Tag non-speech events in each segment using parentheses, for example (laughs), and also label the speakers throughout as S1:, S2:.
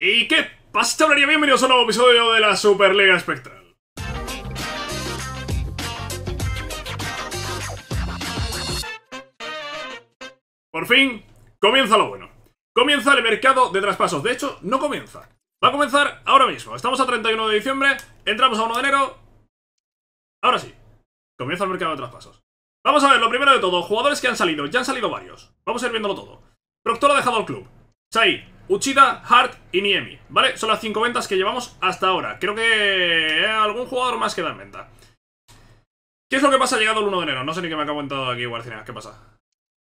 S1: ¿Y qué pasa, Bienvenidos a un nuevo episodio de la Superliga Espectral. Por fin, comienza lo bueno. Comienza el mercado de traspasos. De hecho, no comienza. Va a comenzar ahora mismo. Estamos a 31 de diciembre, entramos a 1 de enero. Ahora sí, comienza el mercado de traspasos. Vamos a ver, lo primero de todo, jugadores que han salido. Ya han salido varios. Vamos a ir viéndolo todo. Proctor ha dejado el club. Sai Uchida, Hart y Niemi, ¿vale? Son las cinco ventas que llevamos hasta ahora. Creo que eh, algún jugador más queda en venta. ¿Qué es lo que pasa llegado el 1 de enero? No sé ni qué me ha comentado aquí Guarcina, ¿qué pasa?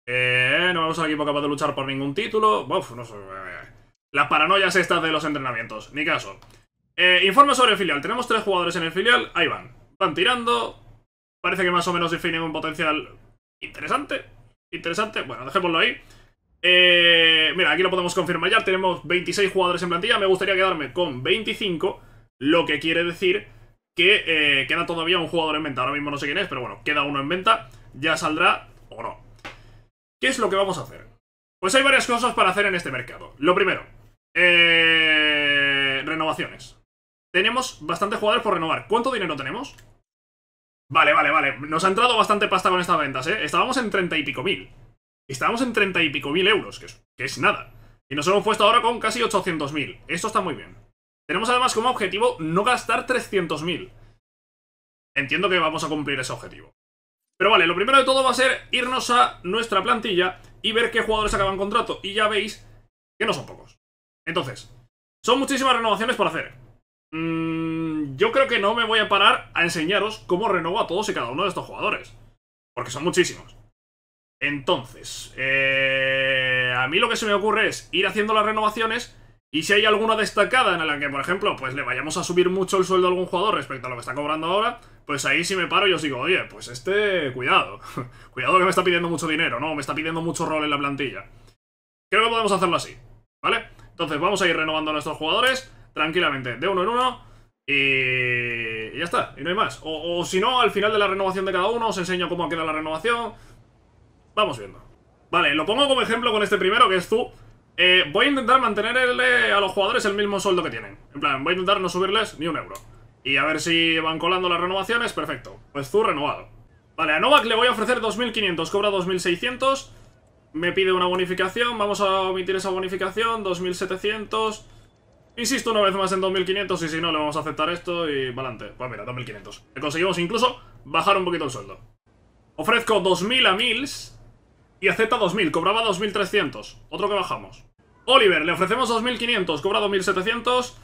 S1: Eh, no vamos al equipo capaz de luchar por ningún título. no sé. Eh, eh. Las paranoias estas de los entrenamientos, ni caso. informe sobre el filial. Tenemos tres jugadores en el filial, ahí van. Van tirando. Parece que más o menos definen un potencial interesante. Interesante, bueno, dejémoslo ahí. Eh, mira, aquí lo podemos confirmar ya. Tenemos 26 jugadores en plantilla. Me gustaría quedarme con 25, lo que quiere decir que eh, queda todavía un jugador en venta. Ahora mismo no sé quién es, pero bueno, queda uno en venta. Ya saldrá o no. ¿Qué es lo que vamos a hacer? Pues hay varias cosas para hacer en este mercado. Lo primero, eh, renovaciones. Tenemos bastantes jugadores por renovar. ¿Cuánto dinero tenemos? Vale, vale, vale. Nos ha entrado bastante pasta con estas ventas, ¿eh? Estábamos en 30 y pico mil estábamos en treinta y pico mil euros, que es, nada. Y nos hemos puesto ahora con casi 800.000. Esto está muy bien. Tenemos además como objetivo no gastar 300.000. Entiendo que vamos a cumplir ese objetivo. Pero vale, lo primero de todo va a ser irnos a nuestra plantilla y ver qué jugadores acaban contrato. Y ya veis que no son pocos. Entonces, son muchísimas renovaciones por hacer. Mm, yo creo que no me voy a parar a enseñaros cómo renovo a todos y cada uno de estos jugadores. Porque son muchísimos. Entonces, eh, a mí lo que se me ocurre es ir haciendo las renovaciones y si hay alguna destacada en la que, por ejemplo, pues le vayamos a subir mucho el sueldo a algún jugador respecto a lo que está cobrando ahora, pues ahí si me paro y os digo, oye, pues este, cuidado, (laughs) cuidado que me está pidiendo mucho dinero, ¿no? Me está pidiendo mucho rol en la plantilla. Creo que podemos hacerlo así, ¿vale? Entonces vamos a ir renovando a nuestros jugadores tranquilamente, de uno en uno, y, y ya está, y no hay más. O, o si no, al final de la renovación de cada uno os enseño cómo queda la renovación Vamos viendo. Vale, lo pongo como ejemplo con este primero, que es tú. Eh, voy a intentar mantenerle a los jugadores el mismo sueldo que tienen. En plan, voy a intentar no subirles ni un euro. Y a ver si van colando las renovaciones, perfecto. Pues tú renovado. Vale, a Novak le voy a ofrecer 2.500, cobra 2.600. Me pide una bonificación, vamos a omitir esa bonificación, 2.700. Insisto una vez más en 2.500 y si no le vamos a aceptar esto y adelante. Pues mira, 2.500. Le conseguimos incluso bajar un poquito el sueldo. Ofrezco 2.000 a Mills y acepta 2000, cobraba 2300. Otro que bajamos. Oliver, le ofrecemos 2500, cobra 2700.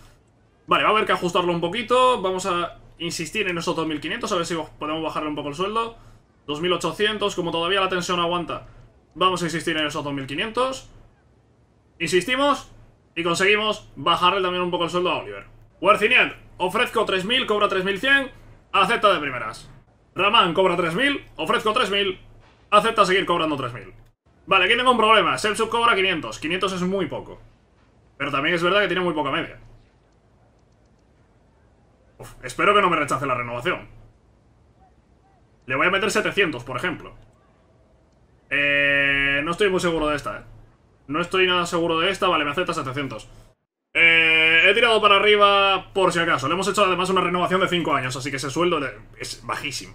S1: Vale, va a haber que ajustarlo un poquito. Vamos a insistir en esos 2500, a ver si podemos bajarle un poco el sueldo. 2800, como todavía la tensión aguanta, vamos a insistir en esos 2500. Insistimos y conseguimos bajarle también un poco el sueldo a Oliver. Huerciniel, ofrezco 3000, cobra 3100, acepta de primeras. Ramán cobra 3000, ofrezco 3000, acepta seguir cobrando 3.000. Vale, aquí tengo un problema. Self-Sub cobra 500. 500 es muy poco. Pero también es verdad que tiene muy poca media. espero que no me rechace la renovación. Le voy a meter 700, por ejemplo. Eh, no estoy muy seguro de esta, eh. No estoy nada seguro de esta. Vale, me acepta 700. Eh, he tirado para arriba por si acaso. Le hemos hecho además una renovación de 5 años, así que ese sueldo es bajísimo.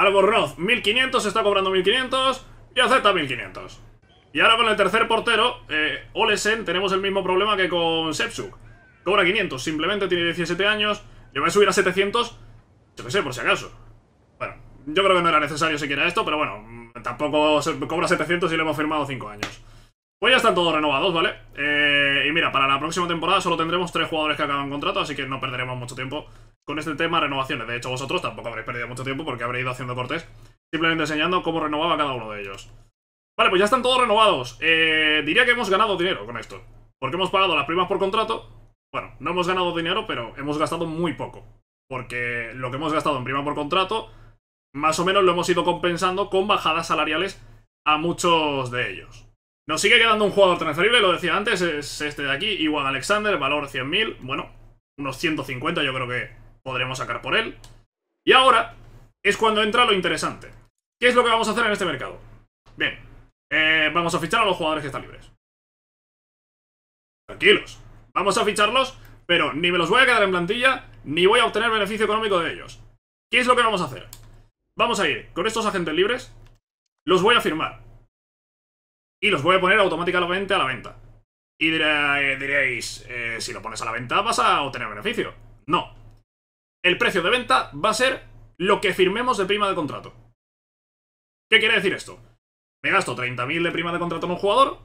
S1: Albornoz 1500, está cobrando 1500 y acepta 1500. Y ahora con el tercer portero, eh, Olesen, tenemos el mismo problema que con Sepsuk. Cobra 500, simplemente tiene 17 años, le voy a subir a 700, yo qué sé, por si acaso. Bueno, yo creo que no era necesario siquiera esto, pero bueno, tampoco cobra 700 y le hemos firmado 5 años. Pues ya están todos renovados, ¿vale? Eh, y mira, para la próxima temporada solo tendremos tres jugadores que acaban contrato, así que no perderemos mucho tiempo con este tema renovaciones. De hecho, vosotros tampoco habréis perdido mucho tiempo porque habréis ido haciendo cortes, simplemente enseñando cómo renovaba cada uno de ellos. Vale, pues ya están todos renovados. Eh, diría que hemos ganado dinero con esto, porque hemos pagado las primas por contrato. Bueno, no hemos ganado dinero, pero hemos gastado muy poco, porque lo que hemos gastado en prima por contrato, más o menos lo hemos ido compensando con bajadas salariales a muchos de ellos. Nos sigue quedando un jugador transferible, lo decía antes, es este de aquí, Iwan Alexander, valor 100.000, bueno, unos 150 yo creo que podremos sacar por él. Y ahora es cuando entra lo interesante. ¿Qué es lo que vamos a hacer en este mercado? Bien, eh, vamos a fichar a los jugadores que están libres. Tranquilos, vamos a ficharlos, pero ni me los voy a quedar en plantilla, ni voy a obtener beneficio económico de ellos. ¿Qué es lo que vamos a hacer? Vamos a ir con estos agentes libres, los voy a firmar. Y los voy a poner automáticamente a la venta. Y diréis, eh, eh, si lo pones a la venta vas a obtener beneficio. No. El precio de venta va a ser lo que firmemos de prima de contrato. ¿Qué quiere decir esto? Me gasto 30.000 de prima de contrato en un jugador.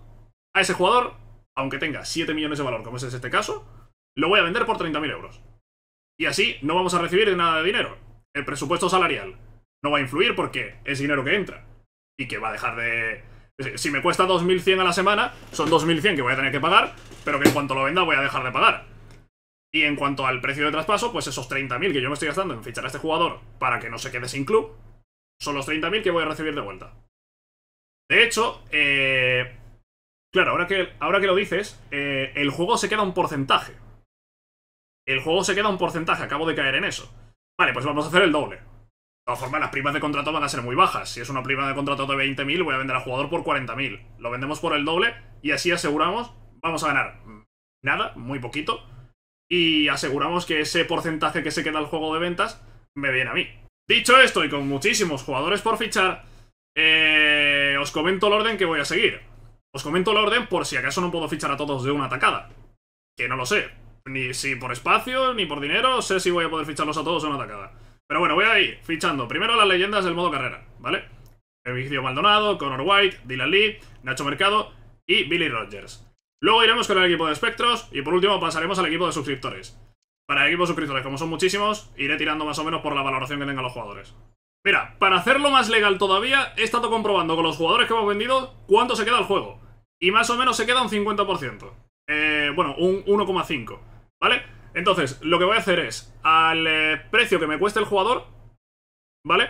S1: A ese jugador, aunque tenga 7 millones de valor, como es este caso, lo voy a vender por 30.000 euros. Y así no vamos a recibir nada de dinero. El presupuesto salarial no va a influir porque es dinero que entra y que va a dejar de, eh, si me cuesta 2100 a la semana, son 2100 que voy a tener que pagar, pero que en cuanto lo venda voy a dejar de pagar. Y en cuanto al precio de traspaso, pues esos 30.000 que yo me estoy gastando en fichar a este jugador para que no se quede sin club, son los 30.000 que voy a recibir de vuelta. De hecho, eh, claro, ahora que, ahora que lo dices, eh, el juego se queda un porcentaje. El juego se queda un porcentaje, acabo de caer en eso. Vale, pues vamos a hacer el doble todas formas, las primas de contrato van a ser muy bajas. Si es una prima de contrato de 20.000, voy a vender al jugador por 40.000. Lo vendemos por el doble y así aseguramos, vamos a ganar nada, muy poquito, y aseguramos que ese porcentaje que se queda al juego de ventas me viene a mí. Dicho esto, y con muchísimos jugadores por fichar, eh, os comento el orden que voy a seguir. Os comento el orden por si acaso no puedo fichar a todos de una atacada. Que no lo sé. Ni si por espacio, ni por dinero, sé si voy a poder ficharlos a todos de una atacada. Pero bueno, voy a ir fichando primero las leyendas del modo carrera, ¿vale? Evidio Maldonado, Connor White, Dylan Lee, Nacho Mercado y Billy Rogers. Luego iremos con el equipo de espectros y por último pasaremos al equipo de suscriptores. Para equipos suscriptores, como son muchísimos, iré tirando más o menos por la valoración que tengan los jugadores. Mira, para hacerlo más legal todavía, he estado comprobando con los jugadores que hemos vendido cuánto se queda el juego. Y más o menos se queda un 50%. Eh, bueno, un 1,5. ¿Vale? Entonces, lo que voy a hacer es, al eh, precio que me cueste el jugador, ¿vale?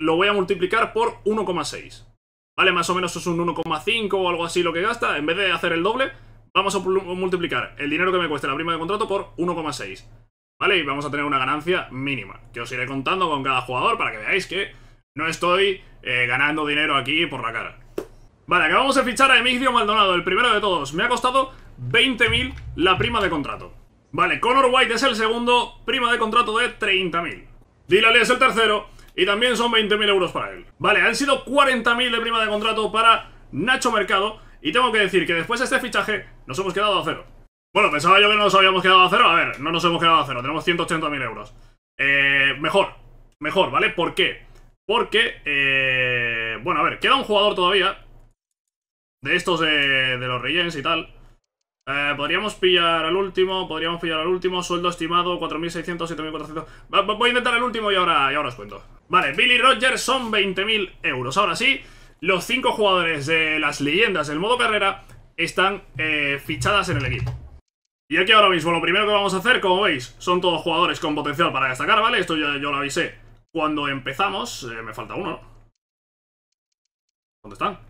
S1: Lo voy a multiplicar por 1,6. ¿Vale? Más o menos es un 1,5 o algo así lo que gasta. En vez de hacer el doble, vamos a multiplicar el dinero que me cueste la prima de contrato por 1,6. ¿Vale? Y vamos a tener una ganancia mínima, que os iré contando con cada jugador para que veáis que no estoy eh, ganando dinero aquí por la cara. Vale, acabamos de fichar a Emilio Maldonado, el primero de todos. Me ha costado 20.000 la prima de contrato. Vale, Conor White es el segundo, prima de contrato de 30.000. Dilale es el tercero y también son 20.000 euros para él. Vale, han sido 40.000 de prima de contrato para Nacho Mercado y tengo que decir que después de este fichaje nos hemos quedado a cero. Bueno, pensaba yo que no nos habíamos quedado a cero. A ver, no nos hemos quedado a cero, tenemos 180.000 euros. Eh, mejor, mejor, ¿vale? ¿Por qué? Porque, eh, bueno, a ver, queda un jugador todavía de estos de, los Regens y tal. Eh, podríamos pillar al último, podríamos pillar al último, sueldo estimado 4.600, 7.400... Voy a intentar el último y ahora, y ahora os cuento. Vale, Billy Rogers son 20.000 euros. Ahora sí, los 5 jugadores de las leyendas del modo carrera están eh, fichadas en el equipo. Y aquí ahora mismo lo primero que vamos a hacer, como veis, son todos jugadores con potencial para destacar, ¿vale? Esto yo, yo lo avisé cuando empezamos. Eh, me falta uno, ¿Dónde están?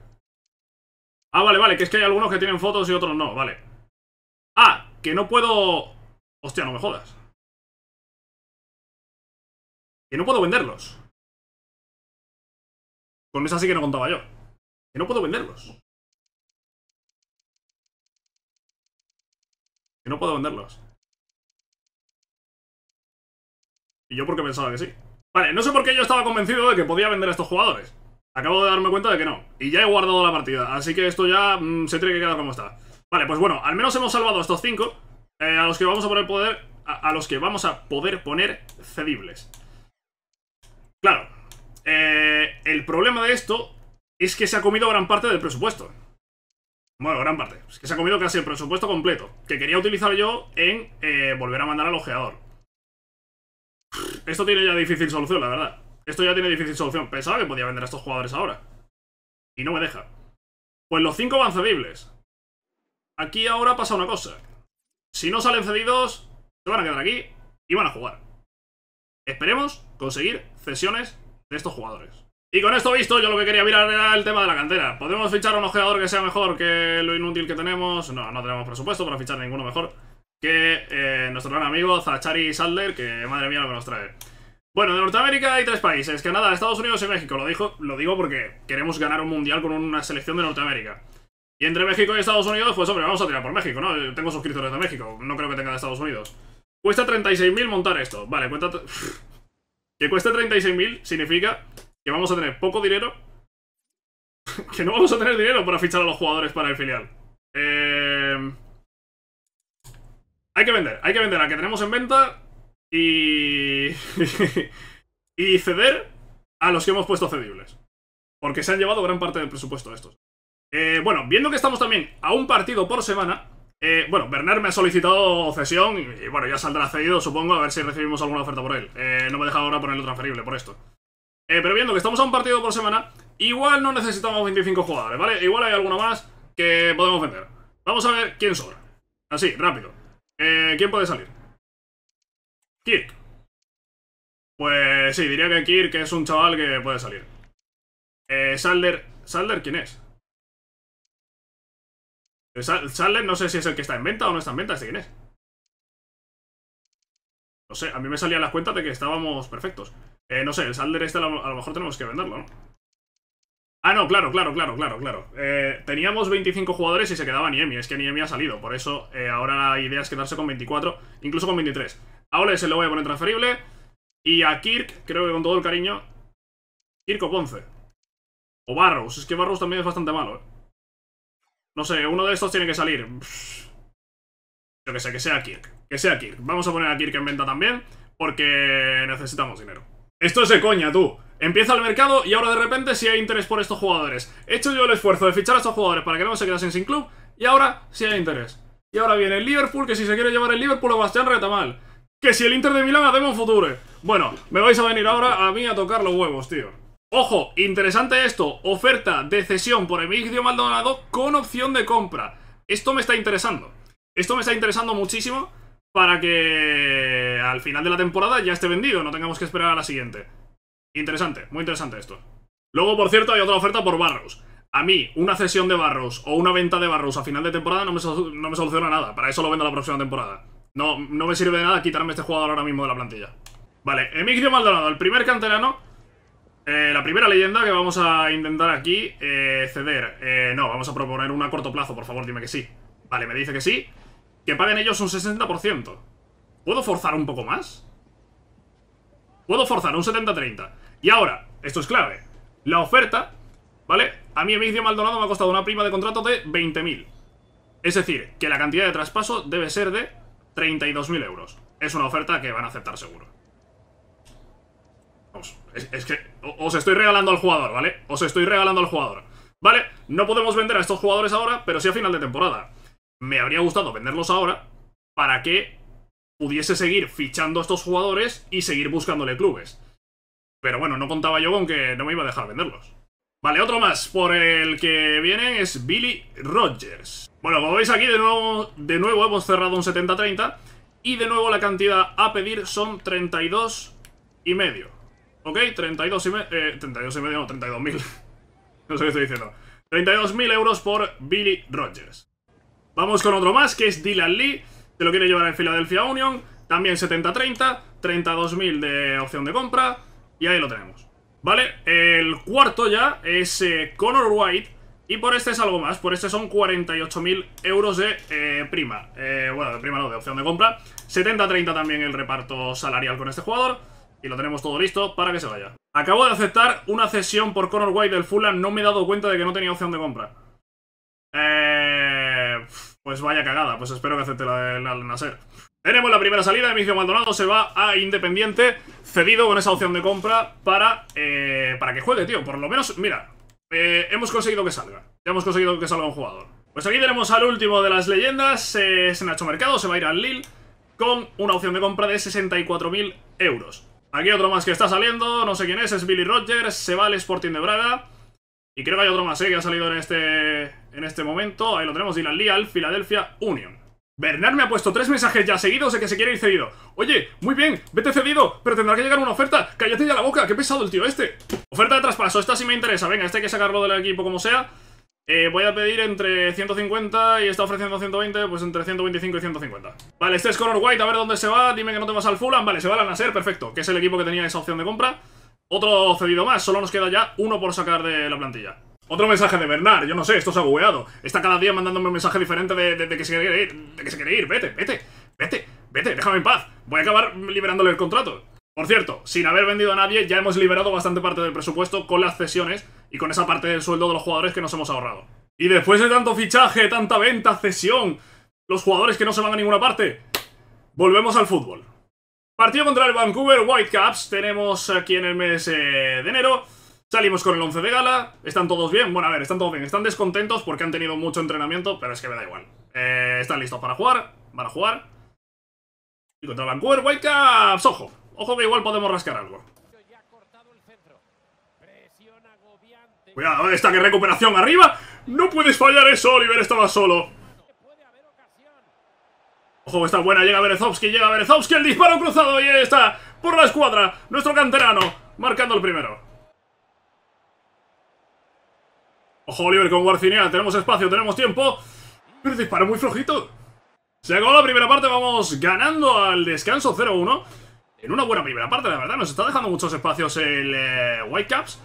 S1: Ah, vale, vale, que es que hay algunos que tienen fotos y otros no, vale. Ah, que no puedo... Hostia, no me jodas. Que no puedo venderlos. Con esa sí que no contaba yo. Que no puedo venderlos. Que no puedo venderlos. Y yo porque pensaba que sí. Vale, no sé por qué yo estaba convencido de que podía vender a estos jugadores. Acabo de darme cuenta de que no. Y ya he guardado la partida, así que esto ya mm, se tiene que quedar como está. Vale, pues bueno, al menos hemos salvado a estos cinco eh, A los que vamos a poner poder a, los que vamos a poder poner cedibles Claro eh, El problema de esto Es que se ha comido gran parte del presupuesto Bueno, gran parte Es que se ha comido casi el presupuesto completo Que quería utilizar yo en eh, volver a mandar al ojeador Esto tiene ya difícil solución, la verdad Esto ya tiene difícil solución Pensaba que podía vender a estos jugadores ahora Y no me deja Pues los cinco van cedibles Aquí ahora pasa una cosa. Si no salen cedidos, se van a quedar aquí y van a jugar. Esperemos conseguir cesiones de estos jugadores. Y con esto visto, yo lo que quería mirar era el tema de la cantera. ¿Podemos fichar a un ojeador que sea mejor que lo inútil que tenemos? No, no tenemos presupuesto para fichar ninguno mejor que eh, nuestro gran amigo Zachary Sadler, que madre mía lo que nos trae. Bueno, de Norteamérica hay tres países, Canadá, Estados Unidos y México. Lo, dijo, lo digo porque queremos ganar un mundial con una selección de Norteamérica. Y entre México y Estados Unidos, pues hombre, vamos a tirar por México, ¿no? tengo suscriptores de México, no creo que tenga de Estados Unidos. Cuesta 36.000 montar esto. Vale, cuenta... (laughs) que cueste 36.000 significa que vamos a tener poco dinero. (laughs) que no vamos a tener dinero para fichar a los jugadores para el filial. Eh, hay que vender, hay que vender a que tenemos en venta y... (laughs) y ceder a los que hemos puesto cedibles. Porque se han llevado gran parte del presupuesto estos. Eh, bueno, viendo que estamos también a un partido por semana, eh, bueno, Bernard me ha solicitado cesión y, bueno, ya saldrá cedido, supongo, a ver si recibimos alguna oferta por él. Eh, no me deja ahora ponerlo transferible por esto. pero viendo que estamos a un partido por semana, igual no necesitamos 25 jugadores, ¿vale? Igual hay alguno más que podemos vender. Vamos a ver quién sobra. Así, rápido. ¿Quién puede salir? Kirk. Pues sí, diría que Kirk es un chaval que puede salir. Eh, Salder... ¿Salder quién es? El Charles no sé si es el que está en venta o no está en venta, ¿este quién es? No sé, a mí me salía las cuentas de que estábamos perfectos. Eh, no sé, el Salder este a lo mejor tenemos que venderlo, ¿no? Ah, no, claro, claro, claro, claro, claro. Eh, teníamos 25 jugadores y se quedaba Niemi. Es que Niemi ha salido. Por eso eh, ahora la idea es quedarse con 24, incluso con 23. A Ole se lo voy a poner transferible. Y a Kirk, creo que con todo el cariño... Kirk o Ponce. O Barrows. Es que Barrows también es bastante malo, ¿eh? No sé, uno de estos tiene que salir. Yo que sé, que sea Kirk. Que sea Kirk. Vamos a poner a Kirk en venta también, porque necesitamos dinero. Esto es de coña, tú. Empieza el mercado y ahora de repente si hay interés por estos jugadores. He hecho yo el esfuerzo de fichar a estos jugadores para que no se quedasen sin club y ahora sí hay interés. Y ahora viene el Liverpool, que si se quiere llevar el Liverpool a Bastián mal Que si el Inter de Milán hacemos futuro. Bueno, me vais a venir ahora a mí a tocar los huevos, tío. Ojo, interesante esto, oferta de cesión por Emilio Maldonado con opción de compra. Esto me está interesando. Esto me está interesando muchísimo para que al final de la temporada ya esté vendido, no tengamos que esperar a la siguiente. Interesante, muy interesante esto. Luego, por cierto, hay otra oferta por Barros. A mí, una cesión de Barros o una venta de Barros a final de temporada no me, soluciona nada. Para eso lo vendo la próxima temporada. No, no me sirve de nada quitarme este jugador ahora mismo de la plantilla. Vale, Emilio Maldonado, el primer canterano eh, la primera leyenda que vamos a intentar aquí eh, ceder. Eh, no, vamos a proponer una a corto plazo, por favor, dime que sí. Vale, me dice que sí. Que paguen ellos un 60%. ¿Puedo forzar un poco más? Puedo forzar un 70-30. Y ahora, esto es clave. La oferta, ¿vale? A mí Emilio Maldonado me ha costado una prima de contrato de 20.000. Es decir, que la cantidad de traspaso debe ser de 32.000 euros. Es una oferta que van a aceptar seguro es, que os estoy regalando al jugador, ¿vale? Os estoy regalando al jugador. ¿Vale? No podemos vender a estos jugadores ahora, pero sí a final de temporada. Me habría gustado venderlos ahora para que pudiese seguir fichando a estos jugadores y seguir buscándole clubes. Pero bueno, no contaba yo con que no me iba a dejar venderlos. Vale, otro más por el que viene es Billy Rogers. Bueno, como veis aquí, de nuevo, de nuevo hemos cerrado un 70-30 y de nuevo la cantidad a pedir son 32 y medio. Ok, 32 y, eh, 32 y medio, no, 32.000. (laughs) no sé qué estoy diciendo. 32.000 euros por Billy Rogers. Vamos con otro más, que es Dylan Lee. Se lo quiere llevar en Philadelphia Union. También 70-30, 32.000 de opción de compra. Y ahí lo tenemos. Vale, el cuarto ya es eh, Connor White. Y por este es algo más, por este son 48.000 euros de eh, prima. Eh, bueno, de prima no, de opción de compra. 70-30 también el reparto salarial con este jugador. Y lo tenemos todo listo para que se vaya. Acabo de aceptar una cesión por Conor White del Fulham. No me he dado cuenta de que no tenía opción de compra. Eh, pues vaya cagada. Pues espero que acepte la del Tenemos la primera salida. Emicio Maldonado se va a Independiente. Cedido con esa opción de compra para, eh, para que juegue, tío. Por lo menos, mira. Eh, hemos conseguido que salga. Ya hemos conseguido que salga un jugador. Pues aquí tenemos al último de las leyendas. ha hecho Mercado. Se va a ir al Lille. Con una opción de compra de 64.000 euros. Aquí otro más que está saliendo, no sé quién es, es Billy Rogers, se va al Sporting de Braga. Y creo que hay otro más, ¿eh? que ha salido en este, en este momento. Ahí lo tenemos, Dylan Leal, Philadelphia Union. Bernard me ha puesto tres mensajes ya seguidos de eh, que se quiere ir cedido. Oye, muy bien, vete cedido, pero tendrá que llegar una oferta. Cállate ya la boca, qué pesado el tío este. Oferta de traspaso, esta sí me interesa. Venga, este hay que sacarlo del equipo como sea. Eh, voy a pedir entre 150 y está ofreciendo 120, pues entre 125 y 150. Vale, este es color White, a ver dónde se va. Dime que no te vas al fulan, Vale, se va al naser, perfecto, que es el equipo que tenía esa opción de compra. Otro cedido más, solo nos queda ya uno por sacar de la plantilla. Otro mensaje de Bernard, yo no sé, esto se ha bugueado. Está cada día mandándome un mensaje diferente que se quiere ir, de que se quiere ir. Vete, vete, vete, vete, déjame en paz. Voy a acabar liberándole el contrato. Por cierto, sin haber vendido a nadie, ya hemos liberado bastante parte del presupuesto con las cesiones y con esa parte del sueldo de los jugadores que nos hemos ahorrado. Y después de tanto fichaje, tanta venta, cesión, los jugadores que no se van a ninguna parte, volvemos al fútbol. Partido contra el Vancouver Whitecaps, tenemos aquí en el mes eh, de enero, salimos con el 11 de gala, están todos bien, bueno a ver, están todos bien, están descontentos porque han tenido mucho entrenamiento, pero es que me da igual. Eh, están listos para jugar, van a jugar. Y contra el Vancouver Whitecaps, ojo, ojo que igual podemos rascar algo. Cuidado, esta que recuperación! ¡Arriba! ¡No puedes fallar eso! Oliver estaba solo. Ojo, está buena. Llega Berezovsky, llega Berezovsky. El disparo cruzado y ahí está. Por la escuadra. Nuestro canterano. Marcando el primero. Ojo, Oliver con Guarcinia. Tenemos espacio, tenemos tiempo. disparo muy flojito. Se acabó la primera parte. Vamos ganando al descanso 0-1. En una buena primera parte, la verdad. Nos está dejando muchos espacios el eh, Whitecaps.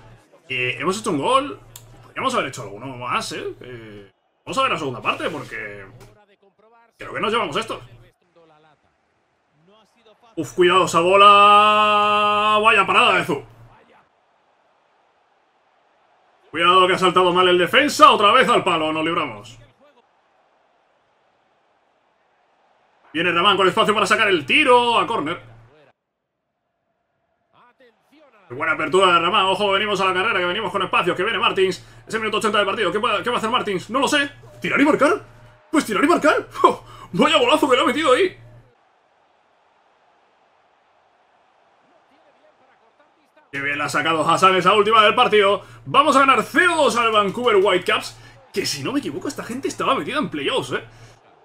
S1: Eh, hemos hecho un gol. Podríamos haber hecho alguno más, ¿eh? ¿eh? Vamos a ver la segunda parte porque... Creo que nos llevamos esto. Uf, cuidado esa bola. Vaya parada de Cuidado que ha saltado mal el defensa. Otra vez al palo, nos libramos. Viene Ramán con espacio para sacar el tiro a córner. Buena apertura de Ramán, ojo, venimos a la carrera, que venimos con espacio, que viene Martins. Es el minuto 80 del partido, ¿qué, va, a hacer Martins? No lo sé. ¿Tirar y marcar? Pues tirar y marcar. Vaya golazo que lo ha metido ahí. Qué bien la ha sacado Hassan esa última del partido. Vamos a ganar 0-2 al Vancouver Whitecaps. Que si no me equivoco, esta gente estaba metida en playoffs, ¿eh?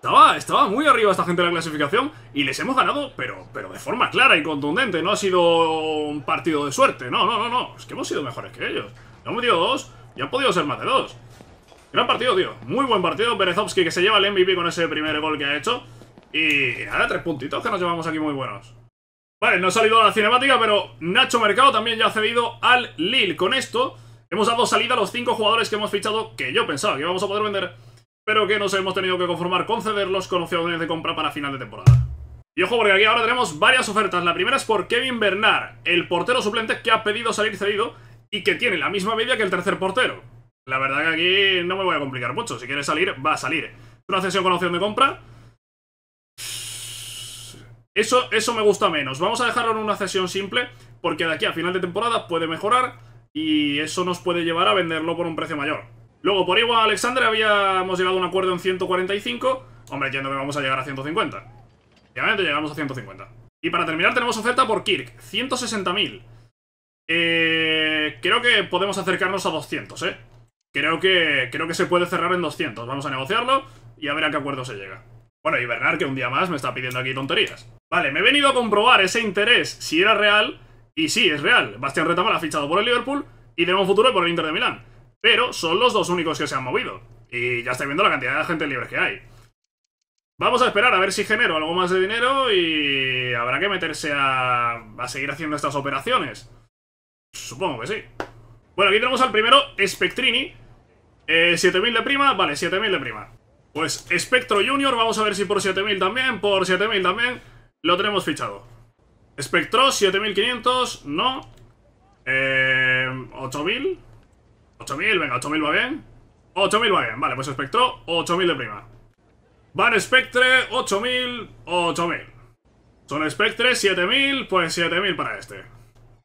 S1: Estaba, estaba muy arriba esta gente de la clasificación y les hemos ganado, pero, pero de forma clara y contundente. No ha sido un partido de suerte. No, no, no, no. Es que hemos sido mejores que ellos. hemos metido dos y han podido ser más de dos. Gran partido, tío. Muy buen partido. Berezovsky que se lleva el MVP con ese primer gol que ha hecho. Y ahora tres puntitos que nos llevamos aquí muy buenos. Vale, no ha salido a la cinemática, pero Nacho Mercado también ya ha cedido al Lille. Con esto hemos dado salida a los cinco jugadores que hemos fichado que yo pensaba que íbamos a poder vender pero que nos hemos tenido que conformar con cederlos con opciones de compra para final de temporada. Y ojo, porque aquí ahora tenemos varias ofertas. La primera es por Kevin Bernard, el portero suplente que ha pedido salir cedido y que tiene la misma media que el tercer portero. La verdad que aquí no me voy a complicar mucho. Si quiere salir, va a salir. Una cesión con opción de compra. Eso, eso me gusta menos. Vamos a dejarlo en una cesión simple, porque de aquí a final de temporada puede mejorar y eso nos puede llevar a venderlo por un precio mayor. Luego, por igual, Alexandre, habíamos llegado a un acuerdo en 145. Hombre, entiendo que vamos a llegar a 150. Obviamente llegamos a 150. Y para terminar tenemos oferta por Kirk, 160.000. Eh, creo que podemos acercarnos a 200, ¿eh? Creo que, creo que se puede cerrar en 200. Vamos a negociarlo y a ver a qué acuerdo se llega. Bueno, y Bernard, que un día más me está pidiendo aquí tonterías. Vale, me he venido a comprobar ese interés, si era real, y sí, es real. Bastian Retamal ha fichado por el Liverpool y tenemos futuro por el Inter de Milán. Pero son los dos únicos que se han movido. Y ya estáis viendo la cantidad de gente libre que hay. Vamos a esperar a ver si genero algo más de dinero y habrá que meterse a, a seguir haciendo estas operaciones. Supongo que sí. Bueno, aquí tenemos al primero, Spectrini. 7.000 eh, de prima, vale, 7.000 de prima. Pues Spectro Junior, vamos a ver si por 7.000 también, por 7.000 también, lo tenemos fichado. Spectro, 7.500, no. Eh, 8.000. 8000, venga, 8000 va bien 8000 va bien, vale, pues espectro 8000 de prima Van Spectre, 8000, 8000 Son Spectre, 7000, pues 7000 para este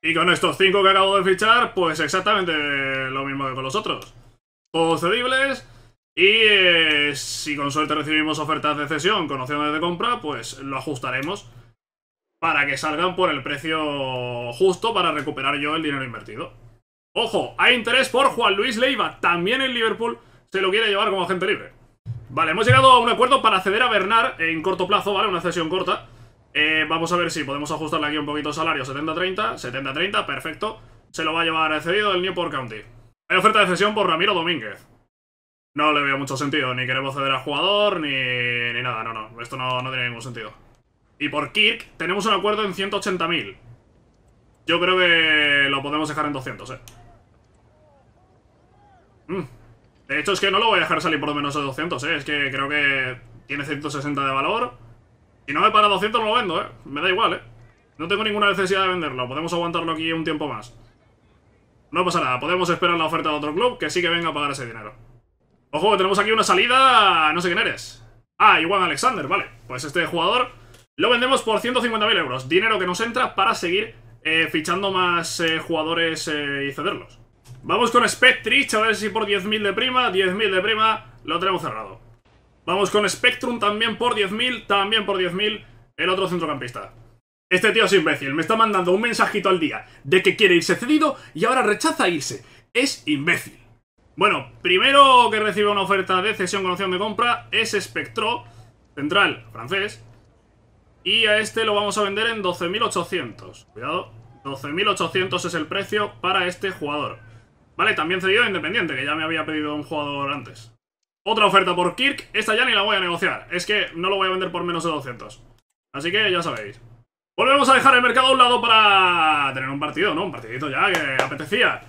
S1: Y con estos 5 que acabo de fichar, pues exactamente lo mismo que con los otros Procedibles y eh, si con suerte recibimos ofertas de cesión con opciones de compra, pues lo ajustaremos para que salgan por el precio justo para recuperar yo el dinero invertido. Ojo, hay interés por Juan Luis Leiva. También en Liverpool se lo quiere llevar como agente libre. Vale, hemos llegado a un acuerdo para ceder a Bernard en corto plazo, ¿vale? Una cesión corta. Eh, vamos a ver si podemos ajustarle aquí un poquito el salario. 70-30, 70-30, perfecto. Se lo va a llevar cedido del Newport County. Hay oferta de cesión por Ramiro Domínguez. No le veo mucho sentido, ni queremos ceder al jugador, ni, ni nada, no, no. Esto no, no tiene ningún sentido. Y por Kirk tenemos un acuerdo en 180.000. Yo creo que lo podemos dejar en 200, eh. Mm. De hecho, es que no lo voy a dejar salir por lo menos de 200, ¿eh? Es que creo que tiene 160 de valor. Si no me para 200 no lo vendo, ¿eh? Me da igual, ¿eh? No tengo ninguna necesidad de venderlo. Podemos aguantarlo aquí un tiempo más. No pasa nada. Podemos esperar la oferta de otro club que sí que venga a pagar ese dinero. Ojo, tenemos aquí una salida... No sé quién eres. Ah, igual Alexander, vale. Pues este jugador lo vendemos por 150.000 euros. Dinero que nos entra para seguir eh, fichando más eh, jugadores eh, y cederlos. Vamos con Spectrich, a ver si por 10.000 de prima, 10.000 de prima, lo tenemos cerrado. Vamos con Spectrum también por 10.000, también por 10.000, el otro centrocampista. Este tío es imbécil, me está mandando un mensajito al día de que quiere irse cedido y ahora rechaza irse. Es imbécil. Bueno, primero que recibe una oferta de cesión con opción de compra es Spectro, central francés, y a este lo vamos a vender en 12.800. Cuidado, 12.800 es el precio para este jugador. Vale, también cedido Independiente, que ya me había pedido un jugador antes. Otra oferta por Kirk. Esta ya ni la voy a negociar. Es que no lo voy a vender por menos de 200. Así que ya sabéis. Volvemos a dejar el mercado a un lado para tener un partido, ¿no? Un partidito ya que apetecía.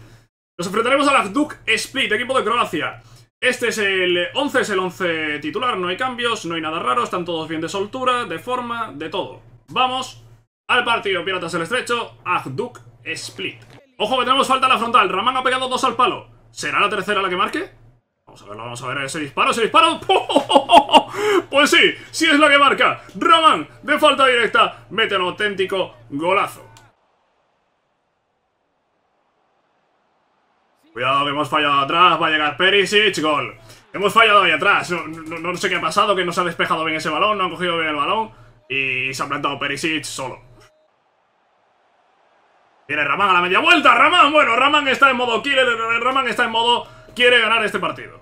S1: Nos enfrentaremos al Akduk Split, equipo de Croacia. Este es el 11, es el 11 titular, no hay cambios, no hay nada raro, están todos bien de soltura, de forma, de todo. Vamos al partido Piratas el Estrecho, Akduk Split. ¡Ojo que tenemos falta en la frontal! Ramán ha pegado dos al palo. ¿Será la tercera la que marque? Vamos a verlo, vamos a ver ese disparo, ese disparo. (laughs) Pues sí, sí es la que marca. Ramán, de falta directa, mete un auténtico golazo. Cuidado que hemos fallado atrás, va a llegar Perisic, gol. Hemos fallado ahí atrás, no, sé qué ha pasado, que no se ha despejado bien ese balón, no han cogido bien el balón y se ha plantado Perisic solo. ¡Tiene Ramán a la media vuelta, ¡Ramán! bueno, Ramán está en modo quiere, Ramán está en modo quiere ganar este partido.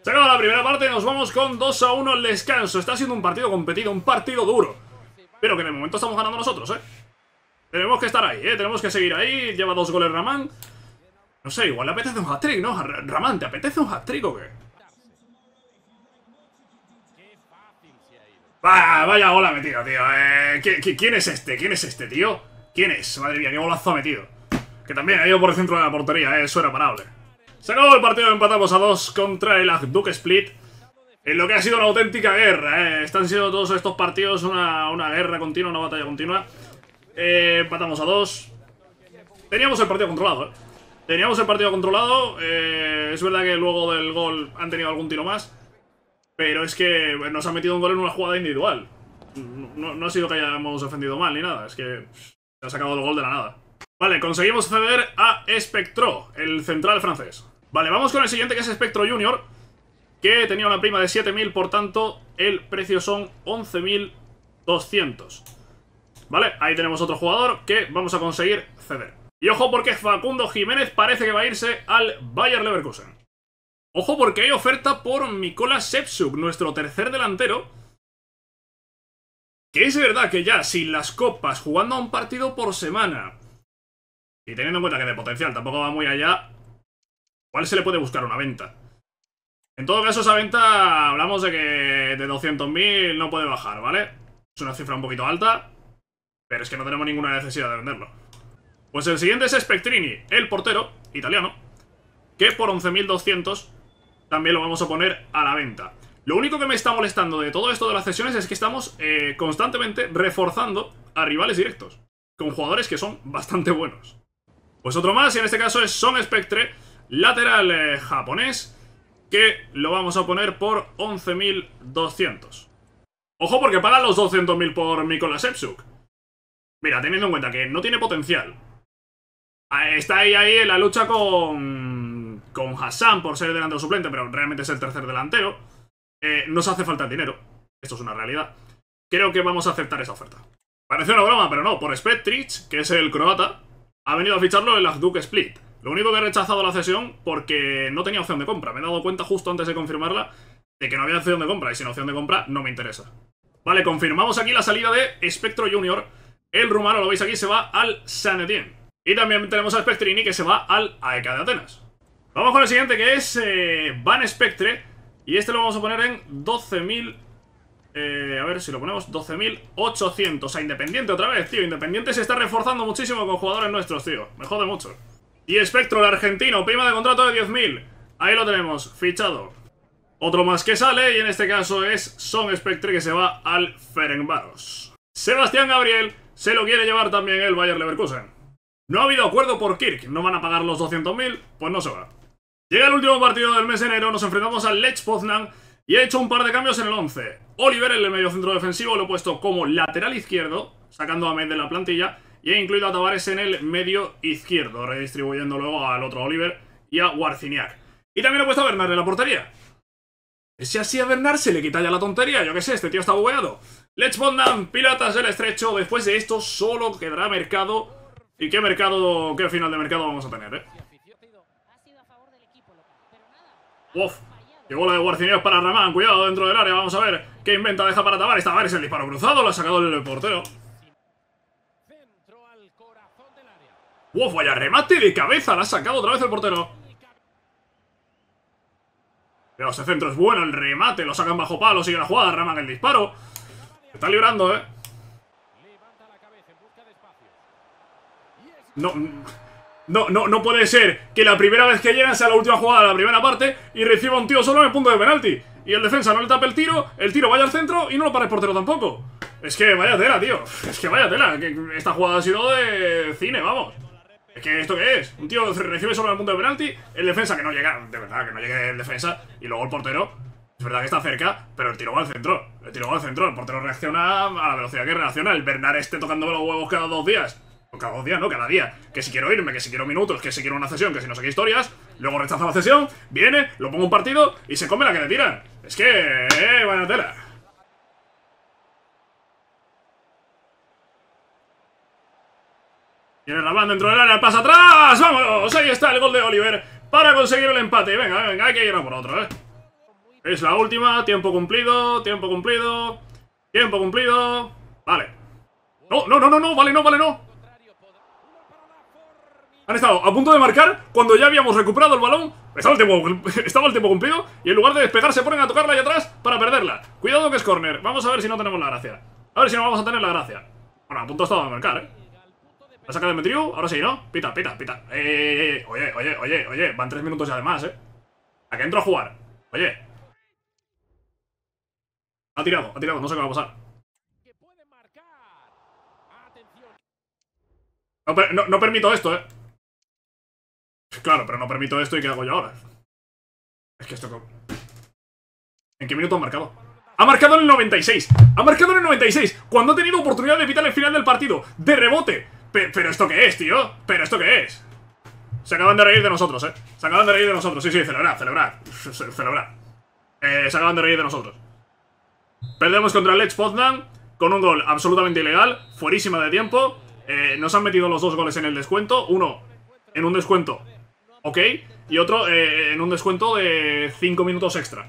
S1: Se acaba la primera parte, nos vamos con 2 a 1 el descanso. Está siendo un partido competido, un partido duro. Pero que en el momento estamos ganando nosotros, ¿eh? Tenemos que estar ahí, ¿eh? Tenemos que seguir ahí. Lleva dos goles Ramán. No sé, igual le apetece un hat-trick, ¿no? Ramán, ¿te apetece un hat-trick o qué? Vaya, vaya hola metida, tío. Eh. ¿Quién es este? ¿Quién es este, tío? ¿Quién es? Madre mía, qué golazo ha metido. Que también ha ido por el centro de la portería, eh, eso era parable. Se acabó el partido, empatamos a dos contra el Duke Split. En lo que ha sido una auténtica guerra, ¿eh? Están siendo todos estos partidos una, guerra continua, una batalla continua. Eh, empatamos a dos. Teníamos el partido controlado, ¿eh? Teníamos el partido controlado. Eh, es verdad que luego del gol han tenido algún tiro más. Pero es que nos ha metido un gol en una jugada individual. No, no ha sido que hayamos ofendido mal ni nada. Es que ha sacado el gol de la nada. Vale, conseguimos ceder a Spectro, el central francés. Vale, vamos con el siguiente que es Spectro Junior, que tenía una prima de 7.000, por tanto, el precio son 11.200. Vale, ahí tenemos otro jugador que vamos a conseguir ceder. Y ojo porque Facundo Jiménez parece que va a irse al Bayer Leverkusen. Ojo porque hay oferta por Mikola Sepsuk, nuestro tercer delantero, que es verdad que ya sin las copas, jugando a un partido por semana, y teniendo en cuenta que de potencial tampoco va muy allá, ¿cuál se le puede buscar una venta? En todo caso, esa venta hablamos de que de 200.000 no puede bajar, ¿vale? Es una cifra un poquito alta, pero es que no tenemos ninguna necesidad de venderlo. Pues el siguiente es Spectrini, el portero italiano, que por 11.200 también lo vamos a poner a la venta. Lo único que me está molestando de todo esto de las cesiones es que estamos eh, constantemente reforzando a rivales directos, con jugadores que son bastante buenos. Pues otro más, y en este caso es Son Spectre, lateral eh, japonés, que lo vamos a poner por 11.200. Ojo porque paga los 200.000 por Mikola Sepsuk. Mira, teniendo en cuenta que no tiene potencial. Ah, está ahí, ahí en la lucha con... Con Hassan por ser delantero suplente, pero realmente es el tercer delantero. Eh, nos hace falta el dinero. Esto es una realidad. Creo que vamos a aceptar esa oferta. Parece una broma, pero no. Por Spectrich, que es el croata, ha venido a ficharlo en el Duke Split. Lo único que he rechazado la cesión porque no tenía opción de compra. Me he dado cuenta justo antes de confirmarla de que no había opción de compra. Y sin opción de compra no me interesa. Vale, confirmamos aquí la salida de Spectro Junior. El rumano, lo veis aquí, se va al San Etienne. Y también tenemos a Spectrini que se va al AEK de Atenas. Vamos con el siguiente que es eh, Van Spectre y este lo vamos a poner en 12.000... Eh, a ver si lo ponemos 12.800 O sea, Independiente otra vez, tío Independiente se está reforzando muchísimo con jugadores nuestros, tío Me jode mucho Y Spectro, el argentino, prima de contrato de 10.000 Ahí lo tenemos, fichado Otro más que sale, y en este caso es Son Spectre que se va al Ferencváros Sebastián Gabriel se lo quiere llevar también el Bayer Leverkusen no ha habido acuerdo por Kirk, no van a pagar los 200.000, pues no se va. Llega el último partido del mes de enero, nos enfrentamos al Lech Poznan y he hecho un par de cambios en el 11. Oliver, en el medio centro defensivo, lo he puesto como lateral izquierdo, sacando a Med de la plantilla, y he incluido a Tavares en el medio izquierdo, redistribuyendo luego al otro Oliver y a Warciniak. Y también he puesto a Bernard en la portería. Si así a Bernard se le quita ya la tontería, yo qué sé, este tío está bugueado. Lech Poznan, pilatas del Estrecho, después de esto solo quedará mercado. ¿Y qué mercado, qué final de mercado vamos a tener, eh? Uf, llegó la de Guarcineos para Ramán. Cuidado dentro del área, vamos a ver qué inventa, deja para Tavares. Tavares el disparo cruzado, lo ha sacado el portero. Uf, vaya remate de cabeza, la ha sacado otra vez el portero. Pero ese centro es bueno, el remate, lo sacan bajo palo, sigue la jugada, Ramán el disparo. está librando, eh. No, no, no, no puede ser que la primera vez que llegan sea la última jugada de la primera parte y reciba un tío solo en el punto de penalti. Y el defensa no le tape el tiro, el tiro vaya al centro y no lo para el portero tampoco. Es que vaya tela, tío. Es que vaya tela. Que esta jugada ha sido de cine, vamos. Es que esto qué es. Un tío recibe solo en el punto de penalti, el defensa que no llega, de verdad, que no llegue el defensa, y luego el portero. Es verdad que está cerca, pero el tiro va al centro. El tiro va al centro, el portero reacciona a la velocidad que reacciona. El Bernard esté tocando los huevos cada dos días. Cada día, ¿no? Cada día. Que si quiero irme, que si quiero minutos, que si quiero una cesión, que si no sé qué historias. Luego rechaza la cesión, viene, lo pongo un partido y se come la que le tiran. Es que... Eh, vaya tela. Tiene la banda dentro del área, pasa atrás. vamos Ahí está el gol de Oliver para conseguir el empate. Venga, venga, hay que ir a por otro, ¿eh? Es la última. Tiempo cumplido, tiempo cumplido, tiempo cumplido. Vale. No, no, no, no, no, vale, no, vale, no han estado a punto de marcar cuando ya habíamos recuperado el balón. Estaba el tiempo, (laughs) estaba cumplido y en lugar de despegar se ponen a tocarla ahí atrás para perderla. Cuidado que es corner Vamos a ver si no tenemos la gracia. A ver si no vamos a tener la gracia. Bueno, a punto estaba de marcar, ¿eh? La saca de Metriu, ahora sí, ¿no? Pita, pita, pita. Eh, eh, eh, oye, oye, oye, oye. Van tres minutos y además, ¿eh? ¿A entro a jugar? Oye. Ha tirado, ha tirado. No sé qué va a pasar. no permito esto, ¿eh? Pues claro, pero no permito esto y ¿qué hago yo ahora? Es que esto... ¿En qué minuto ha marcado? Ha marcado en el 96 Ha marcado en el 96 Cuando ha tenido oportunidad de evitar el final del partido De rebote Pero esto qué es, tío Pero esto qué es Se acaban de reír de nosotros, eh Se acaban de reír de nosotros Sí, sí, celebrar, celebrar. (laughs) Celebrar. Eh, se acaban de reír de nosotros Perdemos contra el Lech Poznan Con un gol absolutamente ilegal Fuerísima de tiempo eh, Nos han metido los dos goles en el descuento Uno en un descuento ¿ok? Y otro eh, en un descuento de 5 minutos extra.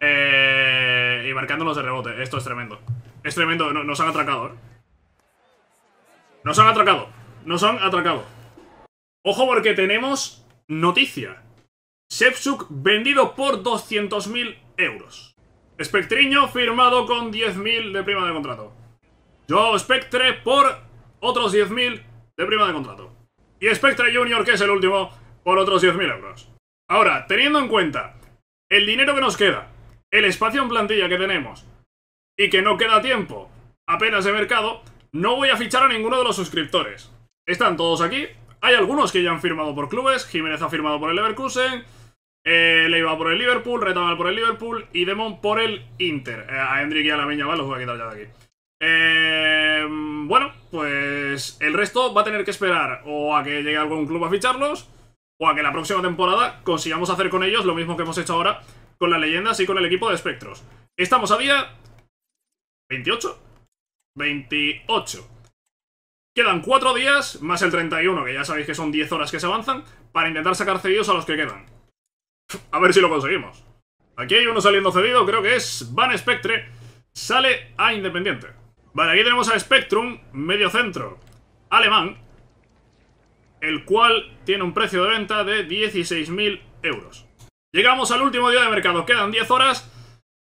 S1: Eh, y marcándonos de rebote. Esto es tremendo. Es tremendo. Nos han atracado, ¿eh? Nos han atracado. Nos han atracado. Ojo porque tenemos noticia. Shepsuk vendido por 200.000 euros. Spectriño firmado con 10.000 de prima de contrato. Yo, Spectre por otros 10.000 de prima de contrato. Y Spectre Junior, que es el último, por otros 10.000 euros. Ahora, teniendo en cuenta el dinero que nos queda, el espacio en plantilla que tenemos y que no queda tiempo apenas de mercado, no voy a fichar a ninguno de los suscriptores. Están todos aquí. Hay algunos que ya han firmado por clubes. Jiménez ha firmado por el Leverkusen. Eh, Leiva por el Liverpool. Retamal por el Liverpool. Y Demon por el Inter. Eh, a Hendrik y a la Meña, va, los voy a quitar ya de aquí. Eh, bueno, pues el resto va a tener que esperar o a que llegue algún club a ficharlos o a que la próxima temporada consigamos hacer con ellos lo mismo que hemos hecho ahora con las leyendas y con el equipo de espectros. Estamos a día 28. 28. Quedan 4 días más el 31, que ya sabéis que son 10 horas que se avanzan, para intentar sacar cedidos a los que quedan. A ver si lo conseguimos. Aquí hay uno saliendo cedido, creo que es Van Spectre. Sale a Independiente. Vale, aquí tenemos a Spectrum, medio centro, alemán, el cual tiene un precio de venta de 16.000 euros. Llegamos al último día de mercado, quedan 10 horas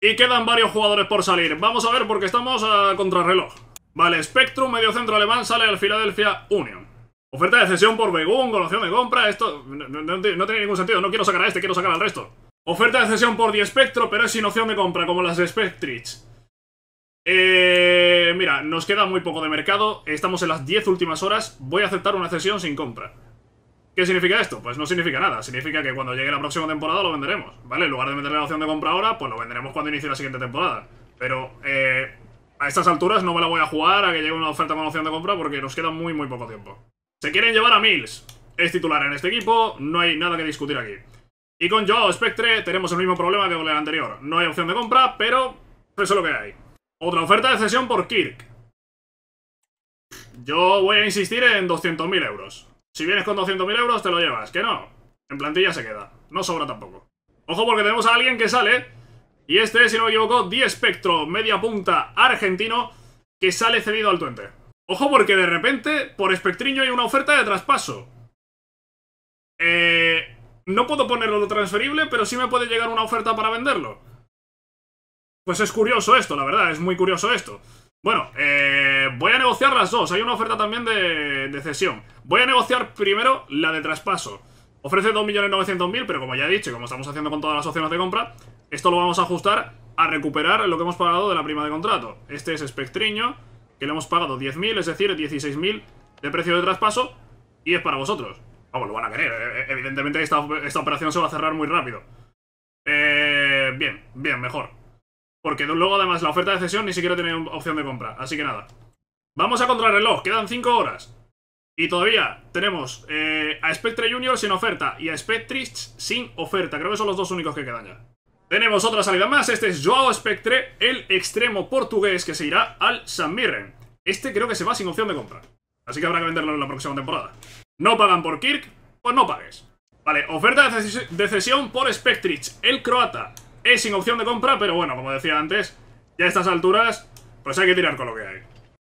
S1: y quedan varios jugadores por salir. Vamos a ver porque estamos a contrarreloj. Vale, Spectrum, medio centro alemán, sale al Philadelphia Union. Oferta de cesión por Begun, con opción de compra, esto no, tiene ningún sentido, no quiero sacar a este, quiero sacar al resto. Oferta de cesión por Spectrum, pero es sin opción de compra, como las de eh, mira, nos queda muy poco de mercado, estamos en las 10 últimas horas, voy a aceptar una cesión sin compra. ¿Qué significa esto? Pues no significa nada, significa que cuando llegue la próxima temporada lo venderemos, ¿vale? En lugar de meterle la opción de compra ahora, pues lo venderemos cuando inicie la siguiente temporada. Pero eh, a estas alturas no me la voy a jugar a que llegue una oferta con opción de compra porque nos queda muy muy poco tiempo. Se quieren llevar a Mills, es titular en este equipo, no hay nada que discutir aquí. Y con Joao Spectre tenemos el mismo problema que con el anterior, no hay opción de compra, pero eso es lo que hay. Otra oferta de cesión por Kirk. Yo voy a insistir en 200.000 euros. Si vienes con 200.000 euros, te lo llevas. Que no. En plantilla se queda. No sobra tampoco. Ojo porque tenemos a alguien que sale. Y este, si no me equivoco, Di Espectro, media punta argentino, que sale cedido al tuente. Ojo porque de repente, por Espectriño hay una oferta de traspaso. Eh, no puedo ponerlo lo transferible, pero sí me puede llegar una oferta para venderlo. Pues es curioso esto, la verdad, es muy curioso esto. Bueno, eh, voy a negociar las dos. Hay una oferta también de, cesión. Voy a negociar primero la de traspaso. Ofrece 2.900.000, pero como ya he dicho, como estamos haciendo con todas las opciones de compra, esto lo vamos a ajustar a recuperar lo que hemos pagado de la prima de contrato. Este es Espectriño, que le hemos pagado 10.000, es decir, 16.000 de precio de traspaso, y es para vosotros. Vamos, lo van a querer. Eh, eh, evidentemente esta, operación se va a cerrar muy rápido. bien, bien, mejor. Porque luego además la oferta de cesión ni siquiera tiene opción de compra. Así que nada. Vamos a el reloj. Quedan 5 horas. Y todavía tenemos eh, a Spectre Junior sin oferta y a Spectrist sin oferta. Creo que son los dos únicos que quedan ya. Tenemos otra salida más. Este es Joao Spectre, el extremo portugués que se irá al San Mirren. Este creo que se va sin opción de compra. Así que habrá que venderlo en la próxima temporada. No pagan por Kirk, pues no pagues. Vale, oferta de cesión por Spectrich, el croata. Es sin opción de compra, pero bueno, como decía antes, ya a estas alturas, pues hay que tirar con lo que hay.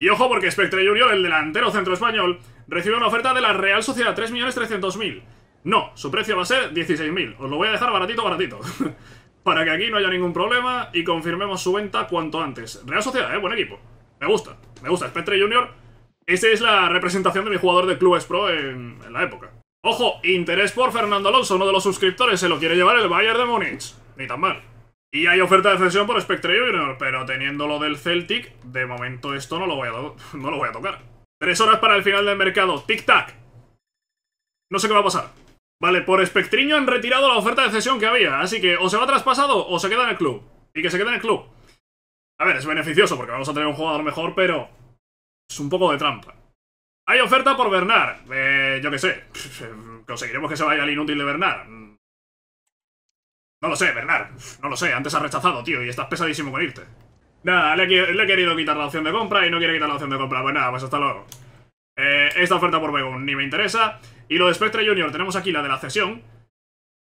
S1: Y ojo porque Spectre Junior, el delantero centro español, recibe una oferta de la Real Sociedad, 3.300.000. No, su precio va a ser 16.000. Os lo voy a dejar baratito, baratito. (laughs) Para que aquí no haya ningún problema y confirmemos su venta cuanto antes. Real Sociedad, ¿eh? Buen equipo. Me gusta. Me gusta. Spectre Junior. Esta es la representación de mi jugador de clubes pro en, la época. Ojo, interés por Fernando Alonso, uno de los suscriptores. Se lo quiere llevar el Bayern de Múnich ni tan mal. Y hay oferta de cesión por Spectre pero teniendo lo del Celtic, de momento esto no lo voy a, (laughs) no lo voy a tocar. Tres horas para el final del mercado. Tic-tac. No sé qué va a pasar. Vale, por Spectriño han retirado la oferta de cesión que había, así que o se va traspasado o se queda en el club. Y que se quede en el club. A ver, es beneficioso porque vamos a tener un jugador mejor, pero es un poco de trampa. Hay oferta por Bernard. Eh, yo qué sé. (laughs) Conseguiremos que se vaya el inútil de Bernard. No lo sé, Bernard. No lo sé, antes has rechazado, tío, y estás pesadísimo con irte. Nada, le he, querido quitar la opción de compra y no quiere quitar la opción de compra. Pues nada, pues hasta luego. Eh, esta oferta por Begon ni me interesa. Y lo de Spectre Junior, tenemos aquí la de la cesión.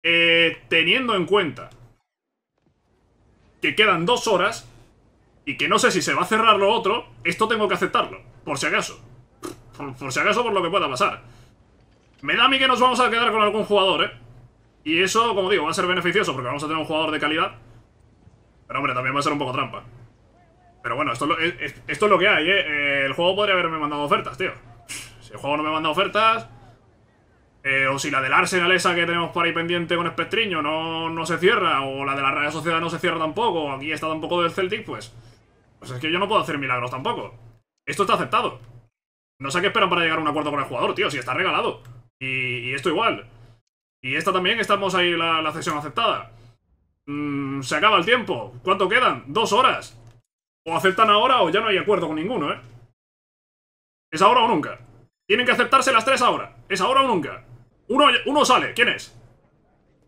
S1: Eh, teniendo en cuenta que quedan dos horas y que no sé si se va a cerrar lo otro, esto tengo que aceptarlo, por si acaso. Por, por si acaso, por lo que pueda pasar. Me da a mí que nos vamos a quedar con algún jugador, ¿eh? Y eso, como digo, va a ser beneficioso porque vamos a tener un jugador de calidad. Pero hombre, también va a ser un poco trampa. Pero bueno, esto es lo, esto es lo que hay, ¿eh? ¿eh? El juego podría haberme mandado ofertas, tío. Si el juego no me manda ofertas... Eh, o si la del Arsenal esa que tenemos por ahí pendiente con Espectriño no, no se cierra, o la de la Real Sociedad no se cierra tampoco, o aquí está tampoco del Celtic, pues... Pues es que yo no puedo hacer milagros tampoco. Esto está aceptado. No sé qué esperan para llegar a un acuerdo con el jugador, tío, si está regalado. y, y esto igual. Y esta también, estamos ahí la, la cesión aceptada. Mm, se acaba el tiempo. ¿Cuánto quedan? Dos horas. O aceptan ahora o ya no hay acuerdo con ninguno, ¿eh? Es ahora o nunca. Tienen que aceptarse las tres ahora. Es ahora o nunca. Uno, uno sale. ¿Quién es?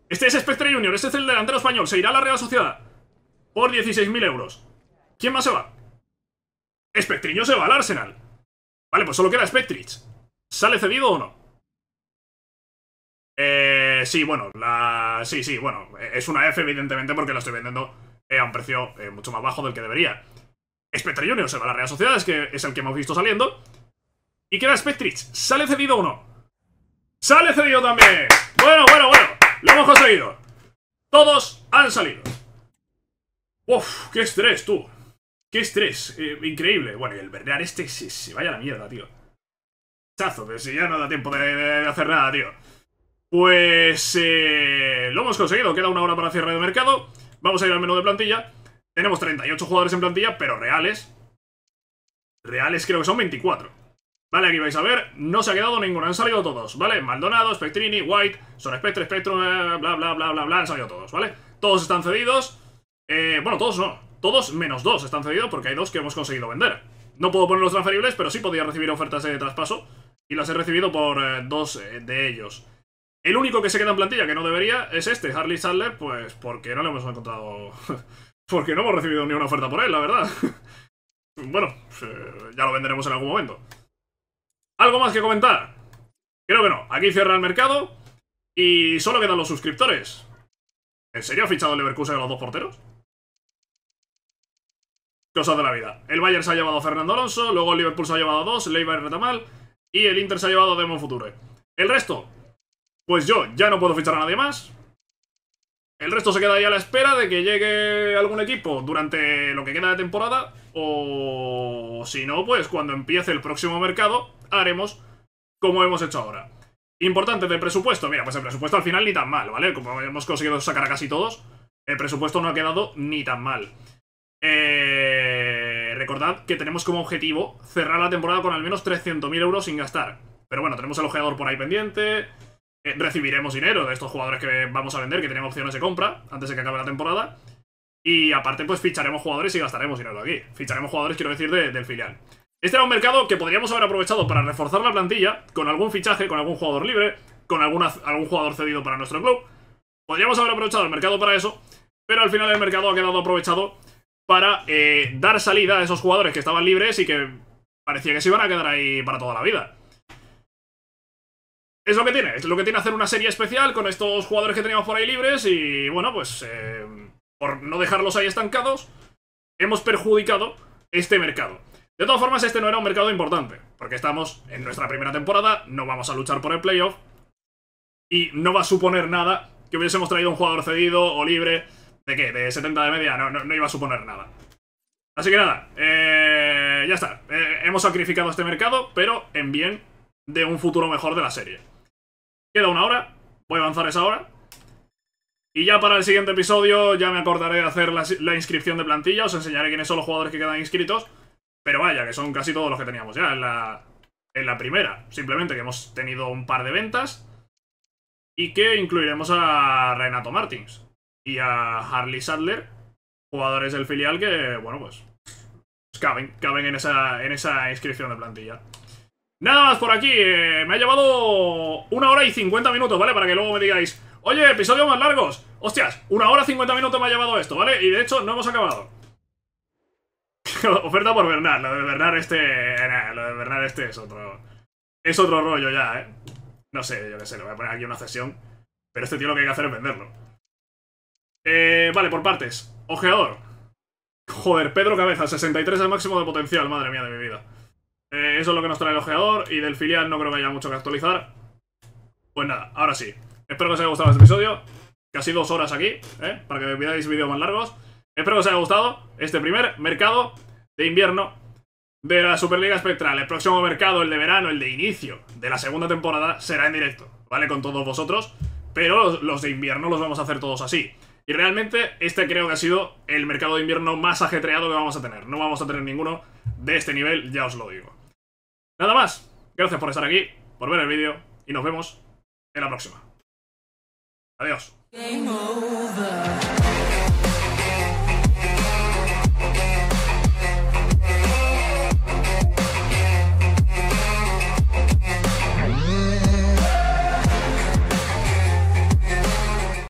S1: Este es Spectre Junior. Este es el delantero español. Se irá a la Real Sociedad. Por 16.000 euros. ¿Quién más se va? Spectriño se va al Arsenal. Vale, pues solo queda Spectrich. ¿Sale cedido o no? Eh, sí, bueno, la... sí, sí, bueno, eh, es una F evidentemente porque la estoy vendiendo eh, a un precio mucho más bajo del que debería. Spectre Junior se va a la Real Sociedad, es, que es el que hemos visto saliendo. Y queda Spectrich, ¿sale cedido o no? ¡Sale cedido también! Bueno, bueno, bueno, lo hemos conseguido. Todos han salido. Uf, qué estrés, tú. Qué estrés, increíble. Bueno, y el verdear este se, vaya a la mierda, tío. Chazo, pero si ya no da tiempo de hacer nada, tío. Pues eh, lo hemos conseguido, queda una hora para cierre de mercado. Vamos a ir al menú de plantilla. Tenemos 38 jugadores en plantilla, pero reales. Reales creo que son 24. Vale, aquí vais a ver, no se ha quedado ninguno, han salido todos, ¿vale? Maldonado, Spectrini, White, Son Spectre, espectro, eh, bla, bla, bla, bla, bla, han salido todos, ¿vale? Todos están cedidos. Eh, bueno, todos no, todos menos dos están cedidos porque hay dos que hemos conseguido vender. No puedo poner los transferibles, pero sí podía recibir ofertas de traspaso y las he recibido por dos de ellos. El único que se queda en plantilla que no debería es este, Harley Sadler, pues porque no le hemos encontrado... (laughs) porque no hemos recibido ni una oferta por él, la verdad. (laughs) bueno, pues, eh, ya lo venderemos en algún momento. ¿Algo más que comentar? Creo que no. Aquí cierra el mercado y solo quedan los suscriptores. ¿En serio ha fichado el Leverkusen a los dos porteros? Cosas de la vida. El Bayern se ha llevado a Fernando Alonso, luego el Liverpool se ha llevado a dos, Leiva y Retamal, y el Inter se ha llevado a Demon Future. El resto, pues yo ya no puedo fichar a nadie más. El resto se queda ahí a la espera de que llegue algún equipo durante lo que queda de temporada. O si no, pues cuando empiece el próximo mercado haremos como hemos hecho ahora. Importante del presupuesto. Mira, pues el presupuesto al final ni tan mal, ¿vale? Como hemos conseguido sacar a casi todos, el presupuesto no ha quedado ni tan mal. Eh, recordad que tenemos como objetivo cerrar la temporada con al menos 300.000 euros sin gastar. Pero bueno, tenemos el ojeador por ahí pendiente. Eh, recibiremos dinero de estos jugadores que vamos a vender, que tenemos opciones de compra antes de que acabe la temporada. Y aparte, pues ficharemos jugadores y gastaremos dinero aquí. Ficharemos jugadores, quiero decir, de, del filial. Este era un mercado que podríamos haber aprovechado para reforzar la plantilla con algún fichaje, con algún jugador libre, con alguna, algún jugador cedido para nuestro club. Podríamos haber aprovechado el mercado para eso, pero al final el mercado ha quedado aprovechado para eh, dar salida a esos jugadores que estaban libres y que parecía que se iban a quedar ahí para toda la vida. Es lo que tiene, es lo que tiene hacer una serie especial con estos jugadores que teníamos por ahí libres y bueno, pues eh, por no dejarlos ahí estancados, hemos perjudicado este mercado. De todas formas, este no era un mercado importante, porque estamos en nuestra primera temporada, no vamos a luchar por el playoff y no va a suponer nada que hubiésemos traído un jugador cedido o libre de qué, de 70 de media, no, no, iba a suponer nada. Así que nada, eh, ya está, eh, hemos sacrificado este mercado, pero en bien de un futuro mejor de la serie. Queda una hora. Voy a avanzar esa hora. Y ya para el siguiente episodio ya me acordaré de hacer la, inscripción de plantilla. Os enseñaré quiénes son los jugadores que quedan inscritos. Pero vaya, que son casi todos los que teníamos ya en la, en la primera. Simplemente que hemos tenido un par de ventas. Y que incluiremos a Renato Martins y a Harley Sadler. Jugadores del filial que, bueno, pues caben, caben en, esa, en esa inscripción de plantilla. Nada más por aquí, eh, me ha llevado una hora y cincuenta minutos, ¿vale? Para que luego me digáis, oye, episodios más largos. Hostias, una hora y 50 minutos me ha llevado esto, ¿vale? Y de hecho no hemos acabado. (laughs) Oferta por Bernard, lo de Bernard este... Nah, lo de Bernard este es otro... Es otro rollo ya, ¿eh? No sé, yo qué sé, le voy a poner aquí una cesión. Pero este tío lo que hay que hacer es venderlo. Eh, vale, por partes. Ojeador. Joder, Pedro Cabeza, 63 al máximo de potencial, madre mía de mi vida. Eh, eso es lo que nos trae el ojeador y del filial no creo que haya mucho que actualizar. Pues nada, ahora sí. Espero que os haya gustado este episodio. Casi dos horas aquí, ¿eh? para que veáis vídeos más largos. Espero que os haya gustado este primer mercado de invierno de la Superliga Espectral. El próximo mercado, el de verano, el de inicio de la segunda temporada, será en directo, ¿vale? Con todos vosotros. Pero los de invierno los vamos a hacer todos así. Y realmente este creo que ha sido el mercado de invierno más ajetreado que vamos a tener. No vamos a tener ninguno de este nivel, ya os lo digo. Nada más. Gracias por estar aquí, por ver el vídeo y nos vemos en la próxima. Adiós.